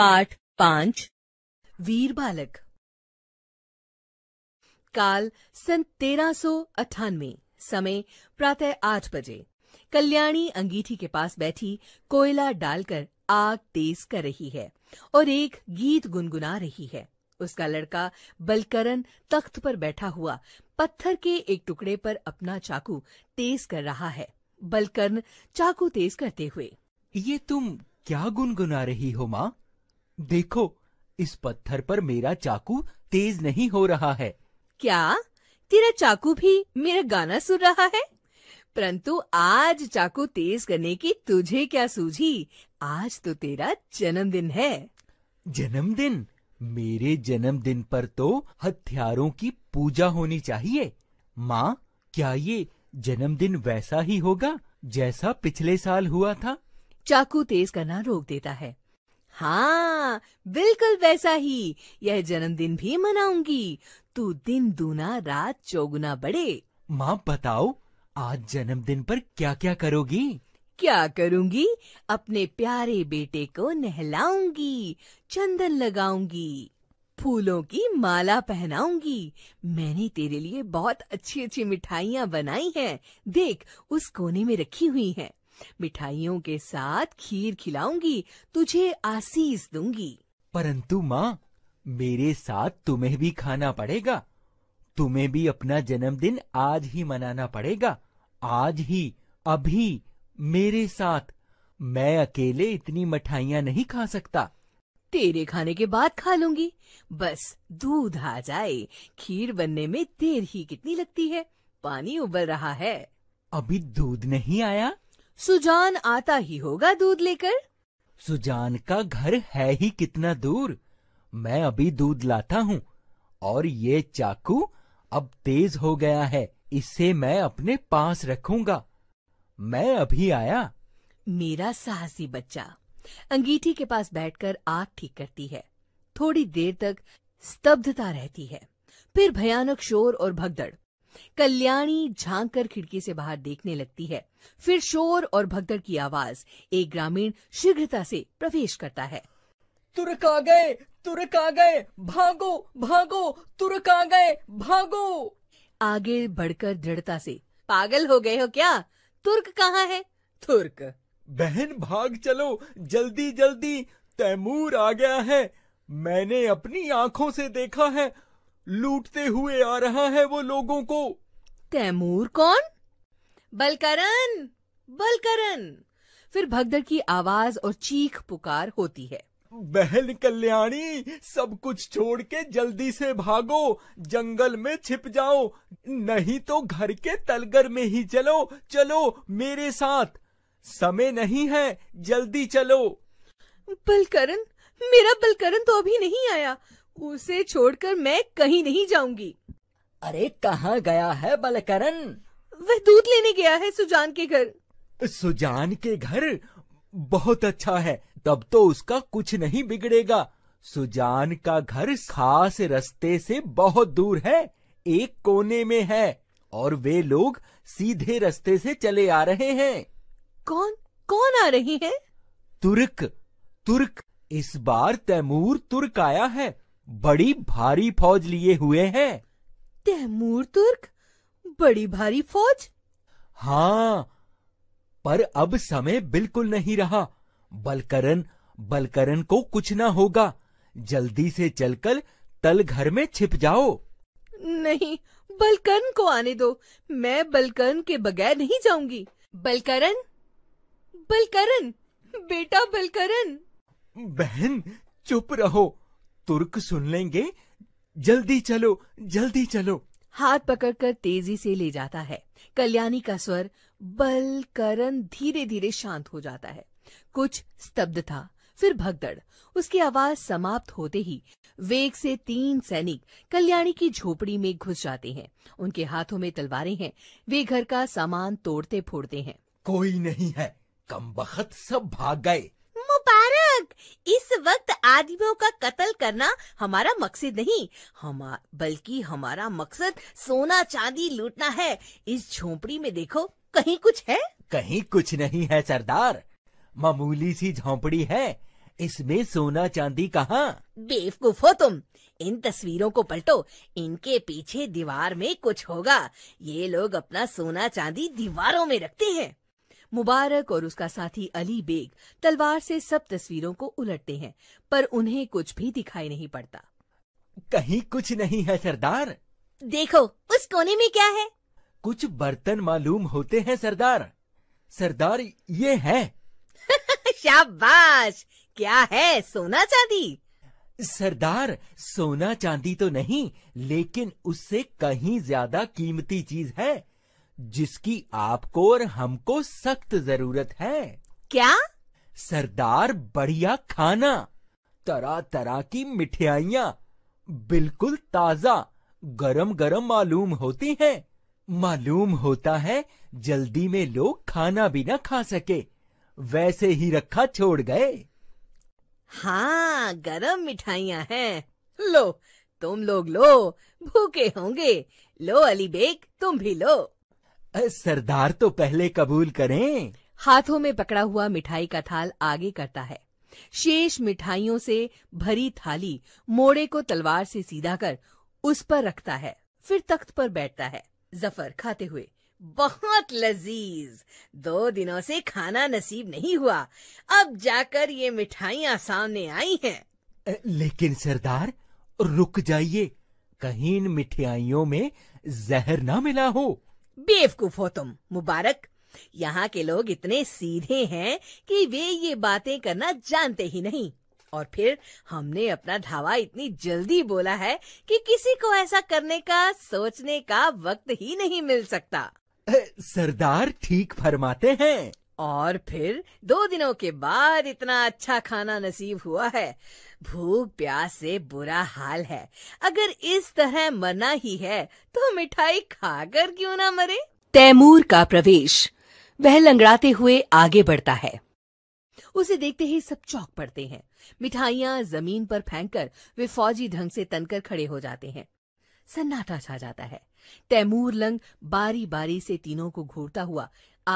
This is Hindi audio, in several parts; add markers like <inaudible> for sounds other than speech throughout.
पाठ पांच वीर बालक काल सन तेरह सो अट्ठानवे समय प्रातः आठ बजे कल्याणी अंगीठी के पास बैठी कोयला डालकर आग तेज कर रही है और एक गीत गुनगुना रही है उसका लड़का बलकरन तख्त पर बैठा हुआ पत्थर के एक टुकड़े पर अपना चाकू तेज कर रहा है बलकर्न चाकू तेज करते हुए ये तुम क्या गुनगुना रही हो माँ देखो इस पत्थर पर मेरा चाकू तेज नहीं हो रहा है क्या तेरा चाकू भी मेरा गाना सुन रहा है परंतु आज चाकू तेज करने की तुझे क्या सूझी आज तो तेरा जन्मदिन है जन्मदिन मेरे जन्मदिन पर तो हथियारों की पूजा होनी चाहिए माँ क्या ये जन्मदिन वैसा ही होगा जैसा पिछले साल हुआ था चाकू तेज करना रोक देता है हाँ बिल्कुल वैसा ही यह जन्मदिन भी मनाऊंगी तू दिन दूना रात चौगुना बड़े माँ बताओ आज जन्मदिन पर क्या क्या करोगी क्या करूंगी अपने प्यारे बेटे को नहलाऊंगी चंदन लगाऊंगी फूलों की माला पहनाऊंगी मैंने तेरे लिए बहुत अच्छी अच्छी मिठाइयाँ बनाई हैं देख उस कोने में रखी हुई हैं मिठाइयों के साथ खीर खिलाऊंगी तुझे आसीस दूंगी परंतु माँ मेरे साथ तुम्हें भी खाना पड़ेगा तुम्हें भी अपना जन्मदिन आज ही मनाना पड़ेगा आज ही अभी मेरे साथ मैं अकेले इतनी मिठाइयाँ नहीं खा सकता तेरे खाने के बाद खा लूंगी बस दूध आ जाए खीर बनने में देर ही कितनी लगती है पानी उबल रहा है अभी दूध नहीं आया सुजान आता ही होगा दूध लेकर सुजान का घर है ही कितना दूर मैं अभी दूध लाता हूँ और ये चाकू अब तेज हो गया है इसे मैं अपने पास रखूंगा मैं अभी आया मेरा साहसी बच्चा अंगीठी के पास बैठकर आग ठीक करती है थोड़ी देर तक स्तब्धता रहती है फिर भयानक शोर और भगदड़ कल्याणी झांक कर खिड़की से बाहर देखने लगती है फिर शोर और भगदड़ की आवाज एक ग्रामीण शीघ्रता से प्रवेश करता है तुर्क आ गए तुर्क आ गए भागो भागो तुर्क आ गए भागो आगे बढ़कर दृढ़ता से पागल हो गए हो क्या तुर्क कहाँ है तुर्क बहन भाग चलो जल्दी जल्दी तैमूर आ गया है मैंने अपनी आँखों से देखा है लूटते हुए आ रहा है वो लोगों को तैमूर कौन बलकरन बलकरन फिर भगदड़ की आवाज और चीख पुकार होती है बहन कल्याणी सब कुछ छोड़ के जल्दी से भागो जंगल में छिप जाओ नहीं तो घर के तलगर में ही चलो चलो मेरे साथ समय नहीं है जल्दी चलो बलकरन मेरा बलकरन तो अभी नहीं आया उसे छोड़कर मैं कहीं नहीं जाऊंगी अरे कहाँ गया है बलकरण वह दूध लेने गया है सुजान के घर सुजान के घर बहुत अच्छा है तब तो उसका कुछ नहीं बिगड़ेगा सुजान का घर खास रस्ते से बहुत दूर है एक कोने में है और वे लोग सीधे रास्ते से चले आ रहे हैं कौन कौन आ रही है तुर्क तुर्क इस बार तैमूर तुर्क आया है बड़ी भारी फौज लिए हुए है तैमूर तुर्क बड़ी भारी फौज हाँ पर अब समय बिल्कुल नहीं रहा बलकरन बलकरन को कुछ ना होगा जल्दी से चलकर तल घर में छिप जाओ नहीं बलकरन को आने दो मैं बलकरन के बगैर नहीं जाऊंगी बलकरन बलकरन बेटा बलकरन बहन चुप रहो तुर्क सुन लेंगे जल्दी चलो जल्दी चलो हाथ पकड़कर तेजी से ले जाता है कल्याणी का स्वर बल करण धीरे धीरे शांत हो जाता है कुछ स्तब्ध था फिर भगदड़ उसकी आवाज समाप्त होते ही वेग से तीन सैनिक कल्याणी की झोपड़ी में घुस जाते हैं उनके हाथों में तलवारें हैं वे घर का सामान तोड़ते फोड़ते हैं कोई नहीं है कम बखत सब भाग गए मुबारक बेशक इस वक्त आदमियों का कत्ल करना हमारा मकसद नहीं हम बल्कि हमारा मकसद सोना चांदी लूटना है इस झोपड़ी में देखो कहीं कुछ है कहीं कुछ नहीं है सरदार मामूली सी झोपड़ी है इसमें सोना चांदी कहाँ बेवकूफ हो तुम इन तस्वीरों को पलटो इनके पीछे दीवार में कुछ होगा ये लोग अपना सोना चांदी दीवारों में रखते हैं मुबारक और उसका साथी अली बेग तलवार से सब तस्वीरों को उलटते हैं पर उन्हें कुछ भी दिखाई नहीं पड़ता कहीं कुछ नहीं है सरदार देखो उस कोने में क्या है कुछ बर्तन मालूम होते हैं सरदार सरदार ये है <laughs> शाबाश क्या है सोना चांदी सरदार सोना चांदी तो नहीं लेकिन उससे कहीं ज्यादा कीमती चीज है जिसकी आपको और हमको सख्त जरूरत है क्या सरदार बढ़िया खाना तरह तरह की मिठाइया बिल्कुल ताजा गरम गरम मालूम होती हैं। मालूम होता है जल्दी में लोग खाना भी ना खा सके वैसे ही रखा छोड़ गए हाँ गरम मिठाइयाँ हैं लो तुम लोग लो भूखे होंगे लो अली बेग तुम भी लो सरदार तो पहले कबूल करें हाथों में पकड़ा हुआ मिठाई का थाल आगे करता है शेष मिठाइयों से भरी थाली मोड़े को तलवार से सीधा कर उस पर रखता है फिर तख्त पर बैठता है जफर खाते हुए बहुत लजीज दो दिनों से खाना नसीब नहीं हुआ अब जाकर ये मिठाइयाँ सामने आई हैं। लेकिन सरदार रुक जाइए कहीं इन मिठाइयों में जहर ना मिला हो बेवकूफ हो तुम मुबारक यहाँ के लोग इतने सीधे हैं कि वे ये बातें करना जानते ही नहीं और फिर हमने अपना धावा इतनी जल्दी बोला है कि किसी को ऐसा करने का सोचने का वक्त ही नहीं मिल सकता सरदार ठीक फरमाते हैं और फिर दो दिनों के बाद इतना अच्छा खाना नसीब हुआ है भूख प्यास से बुरा हाल है अगर इस तरह मरना ही है तो मिठाई खाकर क्यों ना मरे तैमूर का प्रवेश वह लंगड़ाते हुए आगे बढ़ता है उसे देखते ही सब चौक पड़ते हैं मिठाइयाँ जमीन पर फेंककर वे फौजी ढंग से तनकर खड़े हो जाते हैं सन्नाटा छा जाता है तैमूर लंग बारी बारी से तीनों को घूरता हुआ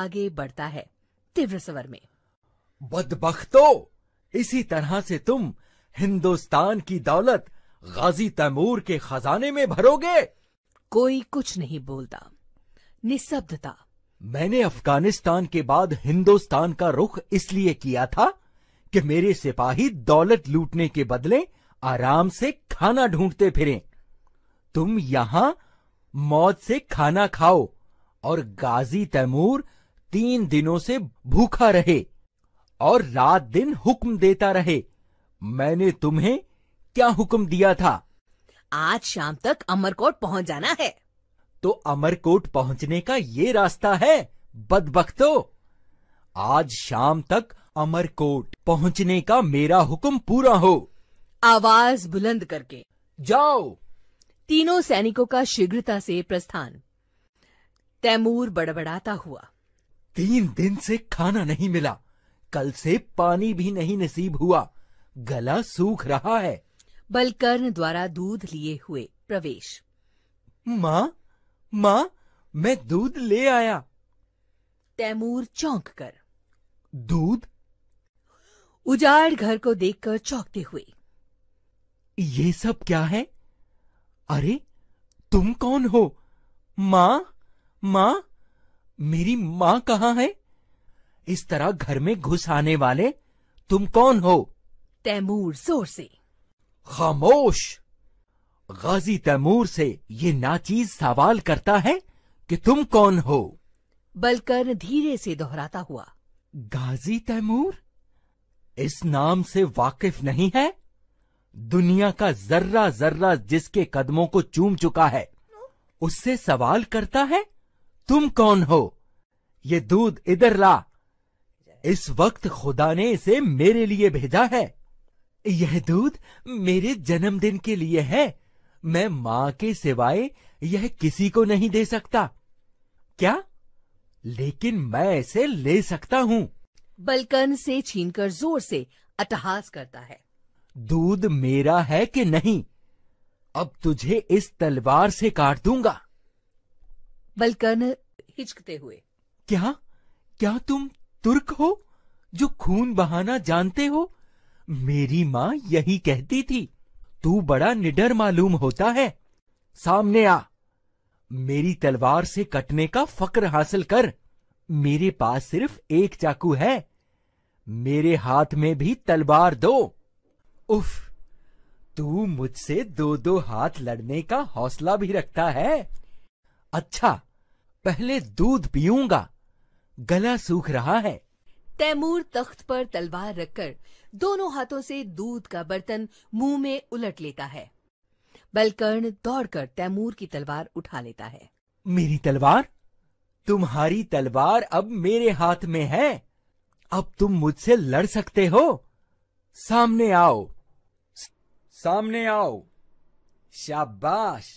आगे बढ़ता है तीव्र स्वर में बदबख्तो इसी तरह से तुम हिंदुस्तान की दौलत गाजी तैमूर के खजाने में भरोगे कोई कुछ नहीं बोलता निशब्दता मैंने अफगानिस्तान के बाद हिंदुस्तान का रुख इसलिए किया था कि मेरे सिपाही दौलत लूटने के बदले आराम से खाना ढूंढते फिरें। तुम यहां मौत से खाना खाओ और गाजी तैमूर तीन दिनों से भूखा रहे और रात दिन हुक्म देता रहे मैंने तुम्हें क्या हुक्म दिया था आज शाम तक अमरकोट पहुंच जाना है तो अमरकोट पहुंचने का ये रास्ता है बदबख्तो आज शाम तक अमरकोट पहुंचने का मेरा हुक्म पूरा हो आवाज बुलंद करके जाओ तीनों सैनिकों का शीघ्रता से प्रस्थान तैमूर बड़बड़ाता हुआ तीन दिन से खाना नहीं मिला कल से पानी भी नहीं नसीब हुआ गला सूख रहा है बलकर्ण द्वारा दूध लिए हुए प्रवेश माँ माँ मैं दूध ले आया तैमूर चौंक कर दूध उजाड़ घर को देखकर चौंकते हुए ये सब क्या है अरे तुम कौन हो माँ माँ मेरी माँ कहाँ है इस तरह घर में घुस आने वाले तुम कौन हो तैमूर जोर से खामोश गाजी तैमूर से ये नाचीज सवाल करता है कि तुम कौन हो बलकर धीरे से दोहराता हुआ गाजी तैमूर इस नाम से वाकिफ नहीं है दुनिया का जर्रा जर्रा जिसके कदमों को चूम चुका है उससे सवाल करता है तुम कौन हो ये दूध इधर ला इस वक्त खुदा ने इसे मेरे लिए भेजा है यह दूध मेरे जन्मदिन के लिए है मैं माँ के सिवाय यह किसी को नहीं दे सकता क्या लेकिन मैं इसे ले सकता हूँ बलकन से छीनकर जोर से अटहास करता है दूध मेरा है कि नहीं अब तुझे इस तलवार से काट दूंगा बलकर्नल हिचकते हुए क्या क्या तुम तुर्क हो जो खून बहाना जानते हो मेरी माँ यही कहती थी तू बड़ा निडर मालूम होता है सामने आ मेरी तलवार से कटने का फक्र हासिल कर मेरे पास सिर्फ एक चाकू है मेरे हाथ में भी तलवार दो उफ तू मुझसे दो दो हाथ लड़ने का हौसला भी रखता है अच्छा पहले दूध पीऊंगा गला सूख रहा है तैमूर तख्त पर तलवार रखकर दोनों हाथों से दूध का बर्तन मुंह में उलट लेता है बलकर्ण दौड़कर तैमूर की तलवार उठा लेता है मेरी तलवार तुम्हारी तलवार अब मेरे हाथ में है अब तुम मुझसे लड़ सकते हो सामने आओ सामने आओ शाबाश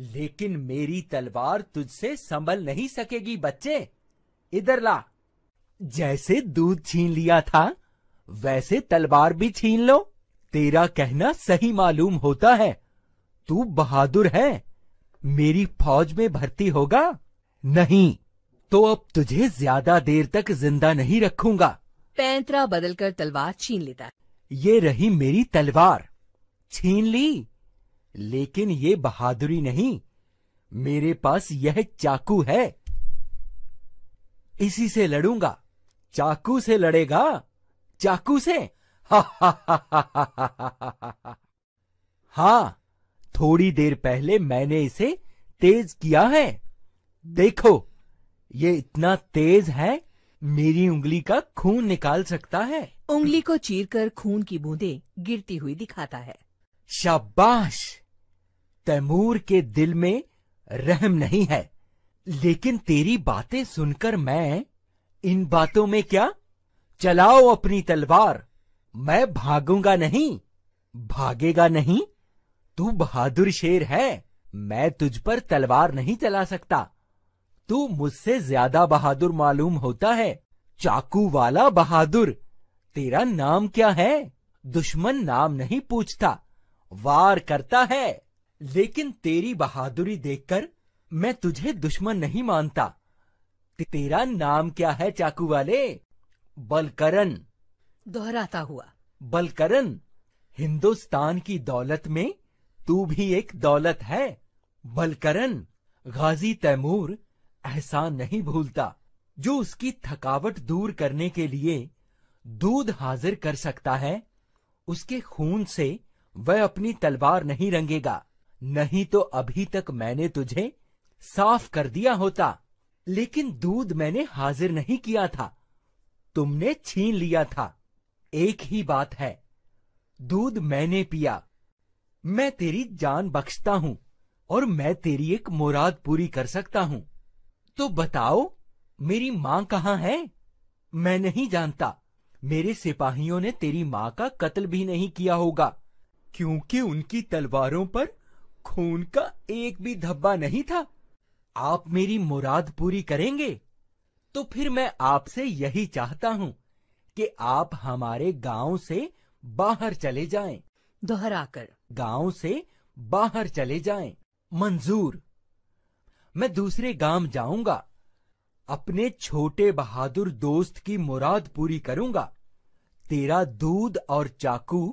लेकिन मेरी तलवार तुझसे संभल नहीं सकेगी बच्चे इधर ला जैसे दूध छीन लिया था वैसे तलवार भी छीन लो तेरा कहना सही मालूम होता है तू बहादुर है मेरी फौज में भर्ती होगा नहीं तो अब तुझे ज्यादा देर तक जिंदा नहीं रखूंगा पैंतरा बदलकर तलवार छीन लेता ये रही मेरी तलवार छीन ली लेकिन ये बहादुरी नहीं मेरे पास यह चाकू है इसी से लड़ूंगा चाकू से लड़ेगा चाकू से हा हा हा हा हा हा हा हा हाँ थोड़ी देर पहले मैंने इसे तेज किया है देखो ये इतना तेज है मेरी उंगली का खून निकाल सकता है उंगली को चीरकर खून की बूंदें गिरती हुई दिखाता है शाबाश तैमूर के दिल में रहम नहीं है लेकिन तेरी बातें सुनकर मैं इन बातों में क्या चलाओ अपनी तलवार मैं भागूंगा नहीं भागेगा नहीं तू बहादुर शेर है मैं तुझ पर तलवार नहीं चला सकता तू मुझसे ज्यादा बहादुर मालूम होता है चाकू वाला बहादुर तेरा नाम क्या है दुश्मन नाम नहीं पूछता वार करता है लेकिन तेरी बहादुरी देखकर मैं तुझे दुश्मन नहीं मानता तेरा नाम क्या है चाकू वाले बलकरन दोहराता हुआ बलकरन हिंदुस्तान की दौलत में तू भी एक दौलत है बलकरन गाजी तैमूर एहसान नहीं भूलता जो उसकी थकावट दूर करने के लिए दूध हाजिर कर सकता है उसके खून से वह अपनी तलवार नहीं रंगेगा नहीं तो अभी तक मैंने तुझे साफ कर दिया होता लेकिन दूध मैंने हाजिर नहीं किया था तुमने छीन लिया था एक ही बात है दूध मैंने पिया मैं तेरी जान बख्शता हूं और मैं तेरी एक मुराद पूरी कर सकता हूं तो बताओ मेरी माँ कहाँ है मैं नहीं जानता मेरे सिपाहियों ने तेरी माँ का कत्ल भी नहीं किया होगा क्योंकि उनकी तलवारों पर खून का एक भी धब्बा नहीं था आप मेरी मुराद पूरी करेंगे तो फिर मैं आपसे यही चाहता हूँ कि आप हमारे गांव से बाहर चले जाएं। दोहराकर गांव से बाहर चले जाएं। मंजूर मैं दूसरे गांव जाऊंगा अपने छोटे बहादुर दोस्त की मुराद पूरी करूंगा तेरा दूध और चाकू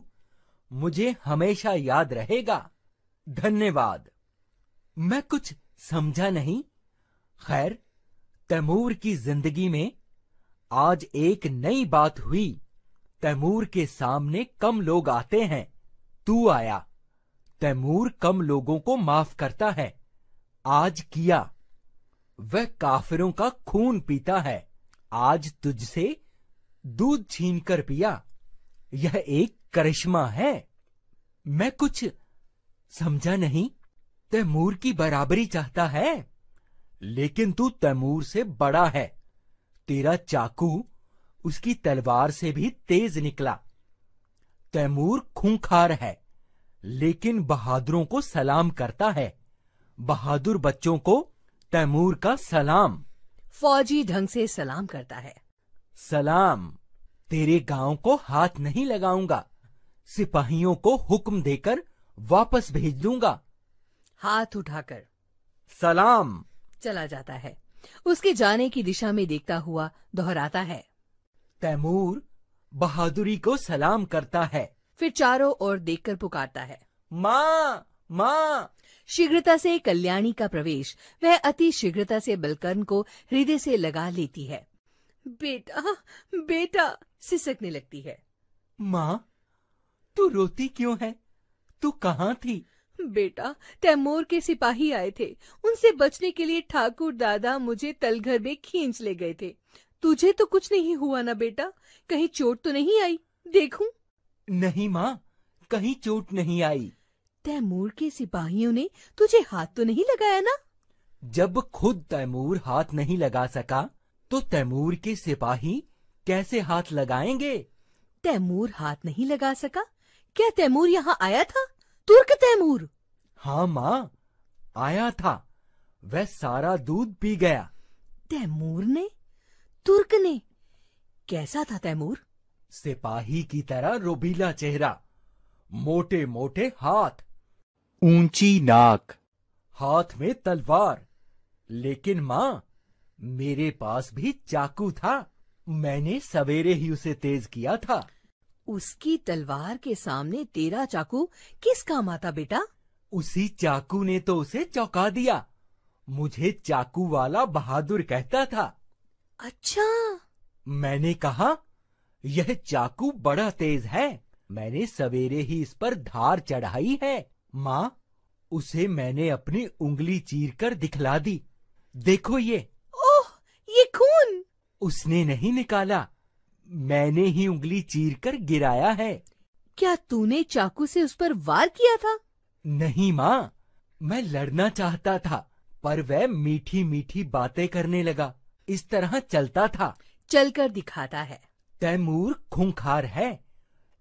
मुझे हमेशा याद रहेगा धन्यवाद मैं कुछ समझा नहीं खैर तैमूर की जिंदगी में आज एक नई बात हुई तैमूर के सामने कम लोग आते हैं तू आया तैमूर कम लोगों को माफ करता है आज किया वह काफिरों का खून पीता है आज तुझसे दूध छीन कर पिया यह एक करिश्मा है मैं कुछ समझा नहीं तैमूर की बराबरी चाहता है लेकिन तू तैमूर से बड़ा है तेरा चाकू उसकी तलवार से भी तेज निकला तैमूर खूंखार है लेकिन बहादुरों को सलाम करता है बहादुर बच्चों को तैमूर का सलाम फौजी ढंग से सलाम करता है सलाम तेरे गांव को हाथ नहीं लगाऊंगा सिपाहियों को हुक्म देकर वापस भेज दूंगा हाथ उठाकर सलाम चला जाता है उसके जाने की दिशा में देखता हुआ दोहराता है तैमूर बहादुरी को सलाम करता है फिर चारों ओर देखकर पुकारता है माँ माँ शीघ्रता से कल्याणी का प्रवेश वह अति शीघ्रता से बलकर्ण को हृदय से लगा लेती है बेटा बेटा सिसकने लगती है माँ तू रोती क्यों है तू कहाँ थी बेटा तैमूर के सिपाही आए थे उनसे बचने के लिए ठाकुर दादा मुझे तलघर में खींच ले गए थे तुझे तो कुछ नहीं हुआ ना बेटा कहीं चोट तो नहीं आई देखूं? नहीं माँ कहीं चोट नहीं आई तैमूर के सिपाहियों ने तुझे हाथ तो नहीं लगाया ना जब खुद तैमूर हाथ नहीं लगा सका तो तैमूर के सिपाही कैसे हाथ लगाएंगे तैमूर हाथ नहीं लगा सका क्या तैमूर यहाँ आया था तुर्क तैमूर हाँ माँ आया था वह सारा दूध पी गया तैमूर ने तुर्क ने कैसा था तैमूर सिपाही की तरह रोबीला चेहरा मोटे मोटे हाथ ऊंची नाक हाथ में तलवार लेकिन माँ मेरे पास भी चाकू था मैंने सवेरे ही उसे तेज किया था उसकी तलवार के सामने तेरा चाकू किस काम आता बेटा उसी चाकू ने तो उसे चौंका दिया मुझे चाकू वाला बहादुर कहता था अच्छा मैंने कहा यह चाकू बड़ा तेज है मैंने सवेरे ही इस पर धार चढ़ाई है माँ उसे मैंने अपनी उंगली चीर कर दिखला दी देखो ये ओह ये खून उसने नहीं निकाला मैंने ही उंगली चीर कर गिराया है क्या तूने चाकू से उस पर वार किया था नहीं माँ मैं लड़ना चाहता था पर वह मीठी मीठी बातें करने लगा इस तरह चलता था चलकर दिखाता है तैमूर खूंखार है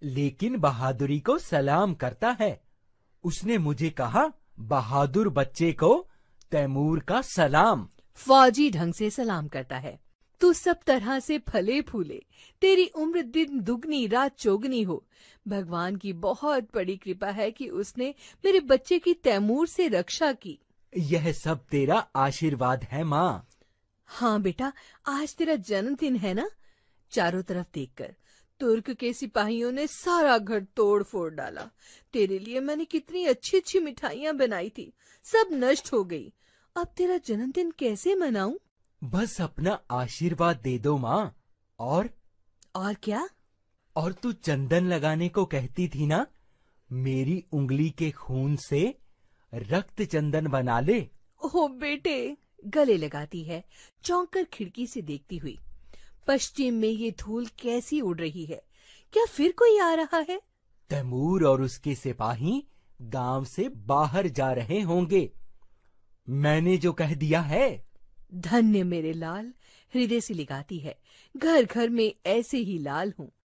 लेकिन बहादुरी को सलाम करता है उसने मुझे कहा बहादुर बच्चे को तैमूर का सलाम फौजी ढंग से सलाम करता है तू सब तरह से फले फूले तेरी उम्र दिन दुगनी रात चौगनी हो भगवान की बहुत बड़ी कृपा है कि उसने मेरे बच्चे की तैमूर से रक्षा की यह सब तेरा आशीर्वाद है माँ हाँ बेटा आज तेरा जन्मदिन है ना चारों तरफ देखकर तुर्क के सिपाहियों ने सारा घर तोड़ फोड़ डाला तेरे लिए मैंने कितनी अच्छी अच्छी मिठाइयाँ बनाई थी सब नष्ट हो गई अब तेरा जन्मदिन कैसे मनाऊं बस अपना आशीर्वाद दे दो माँ और और क्या और तू चंदन लगाने को कहती थी ना मेरी उंगली के खून से रक्त चंदन बना ले ओ बेटे गले लगाती है चौंक कर खिड़की से देखती हुई पश्चिम में ये धूल कैसी उड़ रही है क्या फिर कोई आ रहा है तैमूर और उसके सिपाही गांव से बाहर जा रहे होंगे मैंने जो कह दिया है धन्य मेरे लाल हृदय से लिगाती है घर घर में ऐसे ही लाल हूँ